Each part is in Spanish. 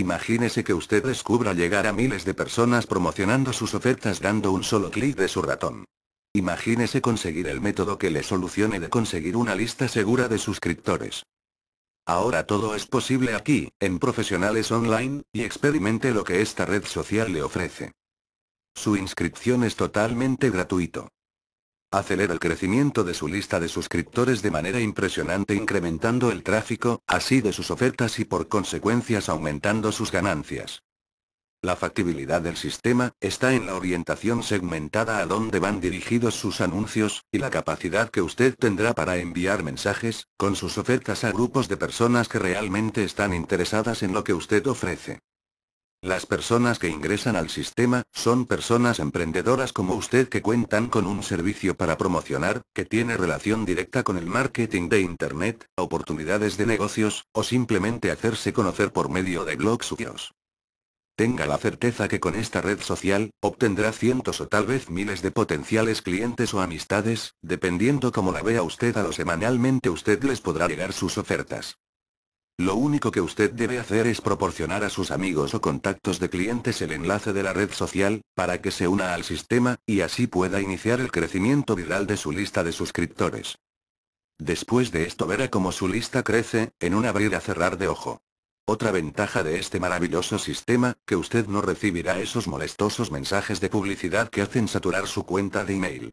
Imagínese que usted descubra llegar a miles de personas promocionando sus ofertas dando un solo clic de su ratón. Imagínese conseguir el método que le solucione de conseguir una lista segura de suscriptores. Ahora todo es posible aquí, en Profesionales Online, y experimente lo que esta red social le ofrece. Su inscripción es totalmente gratuito acelera el crecimiento de su lista de suscriptores de manera impresionante incrementando el tráfico, así de sus ofertas y por consecuencias aumentando sus ganancias. La factibilidad del sistema está en la orientación segmentada a dónde van dirigidos sus anuncios, y la capacidad que usted tendrá para enviar mensajes, con sus ofertas a grupos de personas que realmente están interesadas en lo que usted ofrece. Las personas que ingresan al sistema, son personas emprendedoras como usted que cuentan con un servicio para promocionar, que tiene relación directa con el marketing de Internet, oportunidades de negocios, o simplemente hacerse conocer por medio de blogs suyos. Tenga la certeza que con esta red social, obtendrá cientos o tal vez miles de potenciales clientes o amistades, dependiendo como la vea usted a lo semanalmente usted les podrá llegar sus ofertas. Lo único que usted debe hacer es proporcionar a sus amigos o contactos de clientes el enlace de la red social, para que se una al sistema, y así pueda iniciar el crecimiento viral de su lista de suscriptores. Después de esto verá cómo su lista crece, en un abrir a cerrar de ojo. Otra ventaja de este maravilloso sistema, que usted no recibirá esos molestosos mensajes de publicidad que hacen saturar su cuenta de email.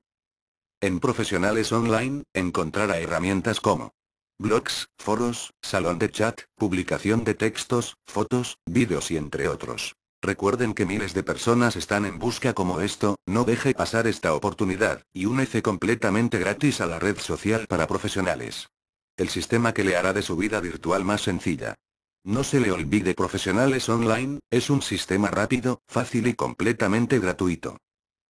En Profesionales Online, encontrará herramientas como blogs, foros, salón de chat, publicación de textos, fotos, vídeos y entre otros. Recuerden que miles de personas están en busca como esto, no deje pasar esta oportunidad, y únese completamente gratis a la red social para profesionales. El sistema que le hará de su vida virtual más sencilla. No se le olvide Profesionales Online, es un sistema rápido, fácil y completamente gratuito.